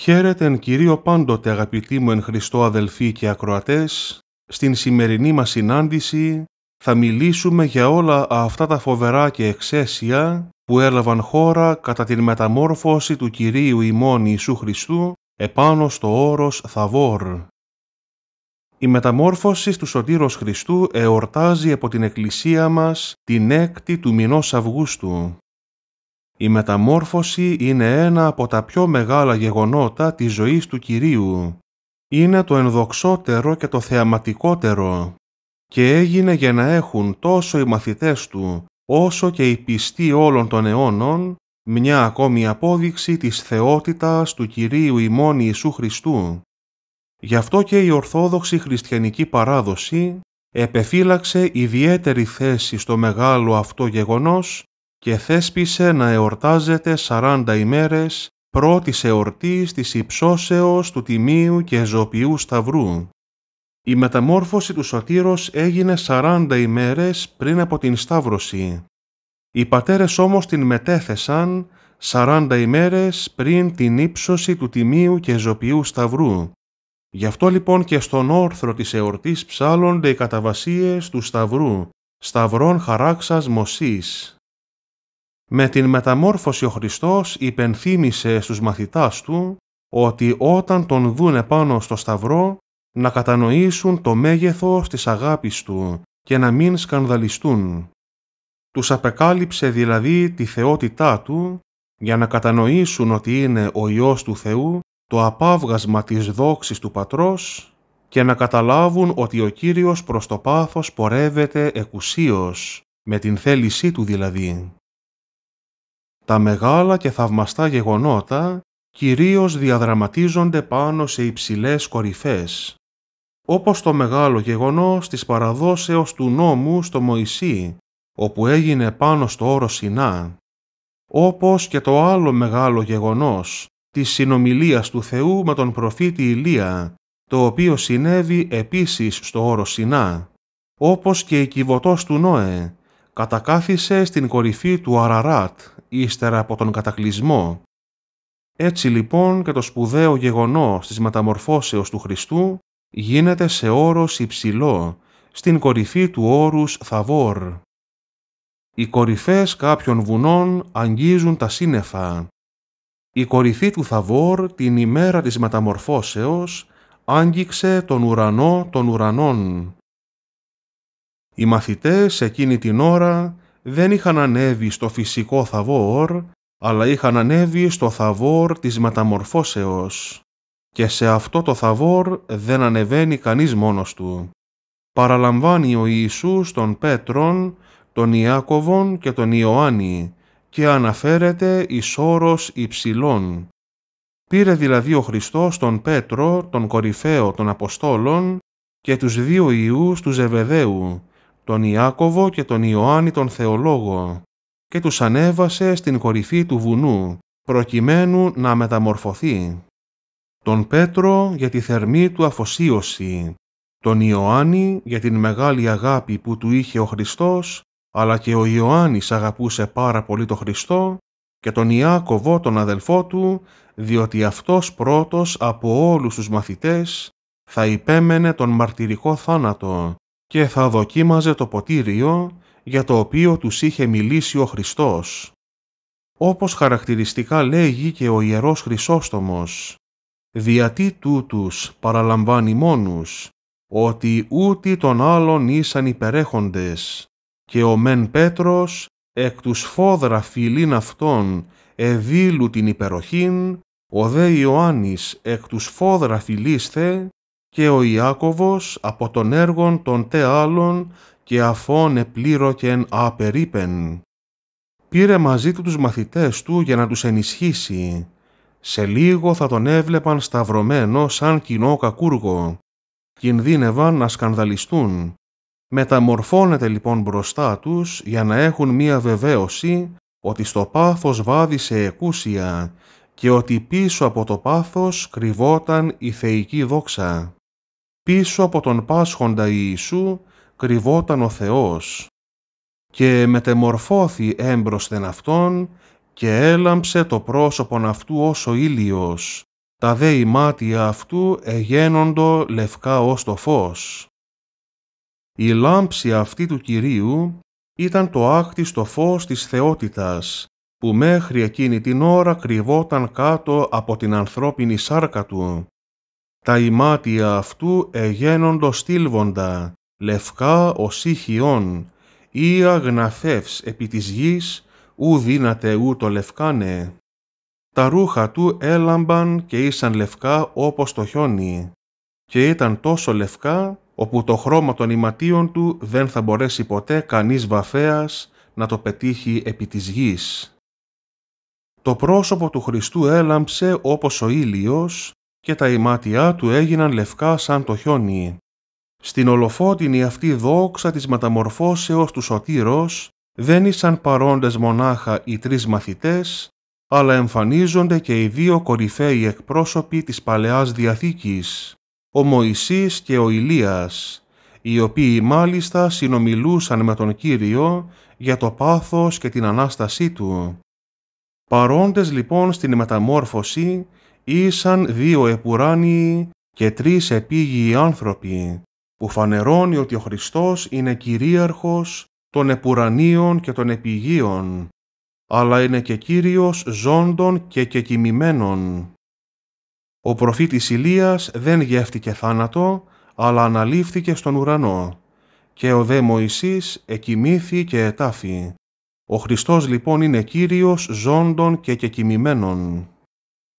Χαίρετε εν Κυρίω πάντοτε αγαπητοί μου εν Χριστώ αδελφοί και ακροατές, στην σημερινή μας συνάντηση θα μιλήσουμε για όλα αυτά τα φοβερά και εξαίσια που έλαβαν χώρα κατά την μεταμόρφωση του Κυρίου ημών Ιησού Χριστού επάνω στο όρος Θαβόρ. Η μεταμόρφωση του Σωτήρος Χριστού εορτάζει από την Εκκλησία μας την 6η του μηνός Αυγούστου. Η μεταμόρφωση είναι ένα από τα πιο μεγάλα γεγονότα της ζωής του Κυρίου. Είναι το ενδοξότερο και το θεαματικότερο και έγινε για να έχουν τόσο οι μαθητές του όσο και οι πιστοί όλων των αιώνων μια ακόμη απόδειξη της θεότητας του Κυρίου ημών Ιησού Χριστού. Γι' αυτό και η Ορθόδοξη Χριστιανική Παράδοση επεφύλαξε ιδιαίτερη θέση στο μεγάλο αυτό γεγονός και θέσπισε να εορτάζεται 40 ημέρες πρώτης εορτής της υψώσεως του Τιμίου και Ζωπιού Σταυρού. Η μεταμόρφωση του Σωτήρος έγινε 40 ημέρες πριν από την Σταύρωση. Οι πατέρες όμως την μετέθεσαν 40 ημέρες πριν την ύψωση του Τιμίου και Ζωπιού Σταυρού. Γι' αυτό λοιπόν και στον όρθρο της εορτής ψάλλονται οι καταβασίες του Σταυρού, Σταυρών Χαράξας Μωσής. Με την μεταμόρφωση ο Χριστός υπενθύμησε στους μαθητάς του ότι όταν τον δουν πάνω στο σταυρό να κατανοήσουν το μέγεθος της αγάπης του και να μην σκανδαλιστούν. Τους απεκάλυψε δηλαδή τη θεότητά του για να κατανοήσουν ότι είναι ο Υιός του Θεού το απάβγασμα της δόξης του Πατρός και να καταλάβουν ότι ο Κύριος προς το πάθος πορεύεται εκουσίως, με την θέλησή του δηλαδή. Τα μεγάλα και θαυμαστά γεγονότα κυρίως διαδραματίζονται πάνω σε υψηλές κορυφές, όπως το μεγάλο γεγονός της παραδόσεως του νόμου στο Μωυσή, όπου έγινε πάνω στο όρο Σινά, όπως και το άλλο μεγάλο γεγονός της συνομιλίας του Θεού με τον προφήτη Ηλία, το οποίο συνέβη επίσης στο όρο Σινά, όπως και η κυβωτός του Νόε, κατακάθισε στην κορυφή του Αραράτ ύστερα από τον κατακλυσμό. Έτσι λοιπόν και το σπουδαίο γεγονός της μεταμορφώσεως του Χριστού γίνεται σε όρος υψηλό, στην κορυφή του όρους Θαβόρ. Οι κορυφές κάποιων βουνών αγγίζουν τα σύννεφα. Η κορυφή του Θαβόρ την ημέρα της μεταμορφώσεως άγγιξε τον ουρανό των ουρανών. Οι μαθητές εκείνη την ώρα δεν είχαν ανέβει στο φυσικό θαβόρ, αλλά είχαν ανέβει στο θαβόρ της μεταμορφώσεως. Και σε αυτό το θαβόρ δεν ανεβαίνει κανείς μόνος του. Παραλαμβάνει ο Ιησούς τον Πέτρον, τον Ιάκωβον και τον Ιωάννη και αναφέρεται η όρος υψηλών. Πήρε δηλαδή ο Χριστός τον Πέτρο, τον κορυφαίο των Αποστόλων και τους δύο Ιού του Ζεβεδαίου τον Ιάκωβο και τον Ιωάννη τον Θεολόγο και τους ανέβασε στην κορυφή του βουνού, προκειμένου να μεταμορφωθεί. Τον Πέτρο για τη θερμή του αφοσίωση, τον Ιωάννη για την μεγάλη αγάπη που του είχε ο Χριστός, αλλά και ο Ιωάννης αγαπούσε πάρα πολύ τον Χριστό και τον Ιάκωβο τον αδελφό του, διότι αυτός πρώτος από όλους τους μαθητές θα υπέμενε τον μαρτυρικό θάνατο και θα δοκίμαζε το ποτήριο για το οποίο τους είχε μιλήσει ο Χριστός. Όπως χαρακτηριστικά λέγει και ο Ιερός Χρυσόστομος, «Διατί τούτους παραλαμβάνει μόνους, ότι ούτε των άλλων ήσαν υπερέχοντες, και ο μεν Πέτρος εκ τους φόδρα φιλήν αυτών εδήλου την υπεροχήν, ο δε Ιωάννης εκ τους φόδρα φιλήσθε» και ο Ιάκωβος από τον έργον των τε άλλων και αφών επλήρωκεν απερίπεν. Πήρε μαζί του τους μαθητές του για να τους ενισχύσει. Σε λίγο θα τον έβλεπαν σταυρωμένο σαν κοινό κακούργο. Κινδύνευαν να σκανδαλιστούν. Μεταμορφώνεται λοιπόν μπροστά τους για να έχουν μία βεβαίωση ότι στο πάθος βάδισε εκούσια και ότι πίσω από το πάθος κρυβόταν η θεϊκή δόξα πίσω από τον Πάσχοντα Ιησού κρυβόταν ο Θεός και μετεμορφώθη έμπροσθεν Αυτόν και έλαμψε το πρόσωπον Αυτού ως ο ήλιος, τα δε μάτια Αυτού εγένοντο λευκά ως το φως. Η λάμψη αυτή του Κυρίου ήταν το άκτιστο φως της θεότητας, που μέχρι εκείνη την ώρα κρυβόταν κάτω από την ανθρώπινη σάρκα του τα ημάτια αυτού εγένοντο στήλβοντα, λευκά ως ήχιον, ή αγναθεύς επί της γης, ου δύνατε ου το λευκάνε. Τα ρούχα του έλαμπαν και ήσαν λευκά όπως το χιόνι, και ήταν τόσο λευκά, όπου το χρώμα των ηματίων του δεν θα μπορέσει ποτέ κανείς βαφέας να το πετύχει επί της γης. Το πρόσωπο του Χριστού έλαμψε όπως ο ήλιος και τα ημάτια του έγιναν λευκά σαν το χιόνι. Στην ολοφότινη αυτή δόξα της μεταμορφώσεως του σωτήρος δεν ήσαν παρόντες μονάχα οι τρεις μαθητές, αλλά εμφανίζονται και οι δύο κορυφαίοι εκπρόσωποι της Παλαιάς Διαθήκης, ο Μωυσής και ο Ηλίας, οι οποίοι μάλιστα συνομιλούσαν με τον Κύριο για το πάθος και την Ανάστασή Του. Παρόντες λοιπόν στην μεταμόρφωση ήσαν δύο επουράνιοι και τρεις επίγειοι άνθρωποι, που φανερώνει ότι ο Χριστός είναι κυρίαρχος των επουρανίων και των επιγείων, αλλά είναι και Κύριος ζώντων και κεκοιμημένων. Ο προφήτης Ηλίας δεν γεύτηκε θάνατο, αλλά αναλήφθηκε στον ουρανό, και ο δε Μωυσής εκοιμήθη και ετάφη. Ο Χριστός λοιπόν είναι Κύριος ζώντων και κεκοιμημένων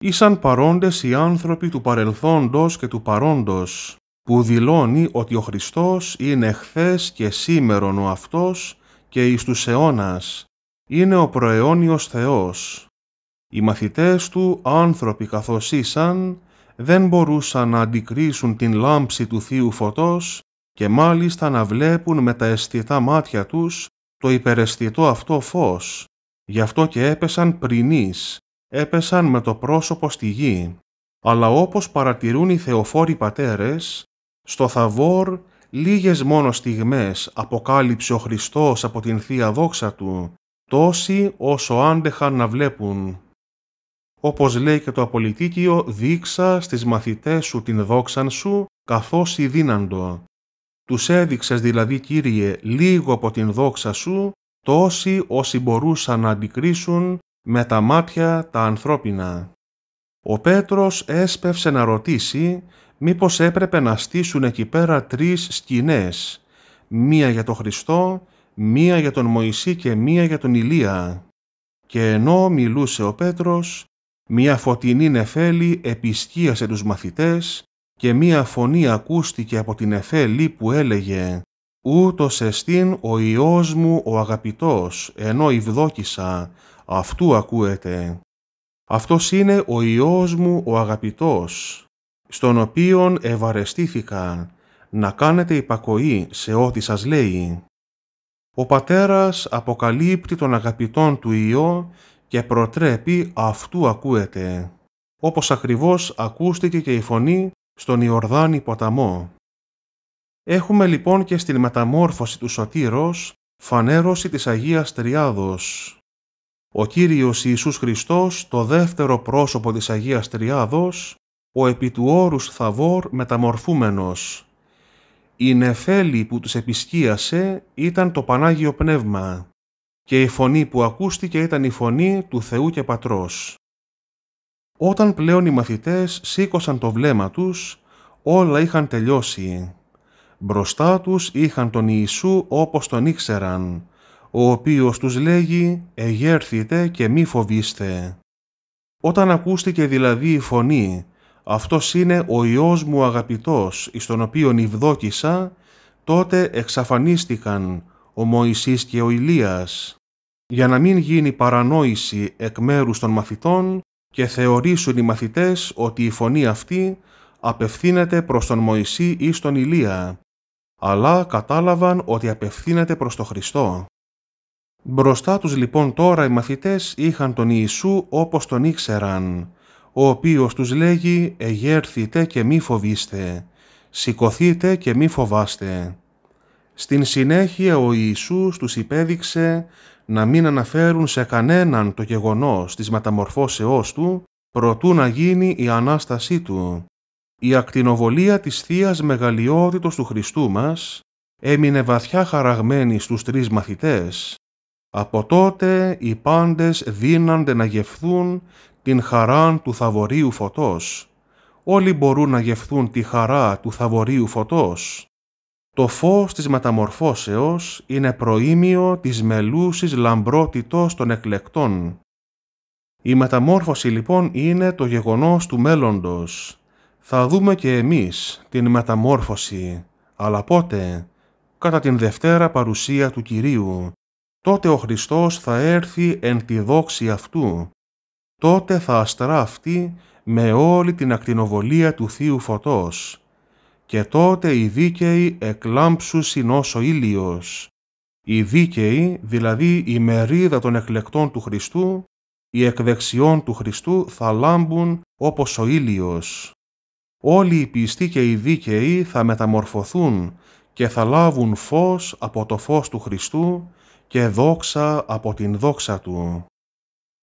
ήσαν παρόντες οι άνθρωποι του παρελθόντος και του παρόντος, που δηλώνει ότι ο Χριστός είναι χθες και σήμερον ο Αυτός και εις τους αιώνας, είναι ο προαιώνιος Θεός. Οι μαθητές του, άνθρωποι καθώς ήσαν, δεν μπορούσαν να αντικρίσουν την λάμψη του Θείου Φωτός και μάλιστα να βλέπουν με τα αισθητά μάτια τους το υπερεστητό αυτό φως. Γι' αυτό και έπεσαν πρινείς έπεσαν με το πρόσωπο στη γη, αλλά όπως παρατηρούν οι θεοφόροι πατέρες, στο θαβόρ λίγες μόνο στιγμές αποκάλυψε ο Χριστός από την Θεία Δόξα Του, τόσοι όσο άντεχαν να βλέπουν. Όπως λέει και το απολυτίκιο, δείξα στις μαθητές σου την δόξαν σου, καθώς η δύναντο. Τους έδειξες δηλαδή, Κύριε, λίγο από την δόξα σου, τόσοι όσοι μπορούσαν να αντικρίσουν με τα μάτια τα ανθρώπινα. Ο Πέτρος έσπευσε να ρωτήσει μήπως έπρεπε να στήσουν εκεί πέρα τρεις σκηνές, μία για τον Χριστό, μία για τον Μωυσή και μία για τον Ηλία. Και ενώ μιλούσε ο Πέτρος, μία φωτεινή νεφέλη επισκίασε τους μαθητές και μία φωνή ακούστηκε από την νεφέλη που έλεγε «Ούτως εστίν ο Υιός μου ο αγαπητός, ενώ ευδόκησα, αυτού ακούετε. Αυτός είναι ο Υιός μου ο αγαπητός, στον οποίον ευαρεστήθηκα, να κάνετε υπακοή σε ό,τι σας λέει. Ο πατέρας αποκαλύπτει τον αγαπητόν του Υιό και προτρέπει αυτού ακούεται, όπως ακριβώς ακούστηκε και η φωνή στον Ιορδάνη ποταμό. Έχουμε λοιπόν και στην μεταμόρφωση του σωτήρος φανέρωση της Αγίας Τριάδος ο Κύριος Ιησούς Χριστός, το δεύτερο πρόσωπο της Αγίας Τριάδος, ο επί του θαβόρ μεταμορφούμενος. Η νεφέλη που τους επισκίασε ήταν το Πανάγιο Πνεύμα και η φωνή που ακούστηκε ήταν η φωνή του Θεού και Πατρός. Όταν πλέον οι μαθητές σήκωσαν το βλέμμα τους, όλα είχαν τελειώσει. Μπροστά τους είχαν τον Ιησού όπως τον ήξεραν ο οποίος τους λέγει «Εγέρθητε και μη φοβήστε». Όταν ακούστηκε δηλαδή η φωνή «Αυτός είναι ο Υιός μου αγαπητός, εις τον οποίον τότε εξαφανίστηκαν ο Μωυσής και ο Ηλίας, για να μην γίνει παρανόηση εκ μέρους των μαθητών και θεωρήσουν οι μαθητές ότι η φωνή αυτή απευθύνεται προς τον Μωυσή ή στον Ηλία, αλλά κατάλαβαν ότι απευθύνεται προς τον Χριστό. Μπροστά τους λοιπόν τώρα οι μαθητές είχαν τον Ιησού όπως τον ήξεραν, ο οποίος τους λέγει «Εγέρθητε και μη φοβήστε, σηκωθείτε και μη φοβάστε». Στην συνέχεια ο Ιησούς τους υπέδειξε να μην αναφέρουν σε κανέναν το γεγονός της μεταμορφώσεώς του, προτού να γίνει η Ανάστασή του. Η ακτινοβολία της θείας Μεγαλειότητος του Χριστού μας έμεινε βαθιά χαραγμένη στους τρεις μαθητές από τότε οι πάντες δίνανται να γευθούν την χαρά του Θαβωρίου φωτός. Όλοι μπορούν να γευθούν τη χαρά του Θαβωρίου φωτός. Το φως της μεταμορφώσεως είναι προήμιο της μελούσης λαμπρότητος των εκλεκτών. Η μεταμόρφωση λοιπόν είναι το γεγονός του μέλλοντος. Θα δούμε και εμείς την μεταμόρφωση, αλλά πότε, κατά την δευτέρα παρουσία του Κυρίου, τότε ο Χριστός θα έρθει εν τη δόξη αυτού. Τότε θα αστράφτει με όλη την ακτινοβολία του Θείου Φωτός. Και τότε οι δίκαιοι εκλάμψουν συνός ο ήλιος. Οι δίκαιοι, δηλαδή η μερίδα των εκλεκτών του Χριστού, οι εκδεξιών του Χριστού θα λάμπουν όπως ο ήλιος. Όλοι οι πιστοί και οι δίκαιοι θα μεταμορφωθούν και θα λάβουν φως από το φως του Χριστού και δόξα από την δόξα του.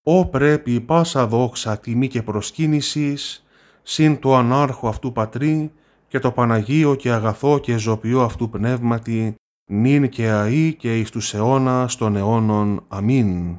Ω πρέπει πάσα δόξα τιμή και προσκύνησης, συν το ανάρχο αυτού πατρί και το Παναγίο και αγαθό και ζωπιό αυτού πνεύματι, νυν και αΐ και εις τους αιώνας των αιώνων. Αμήν.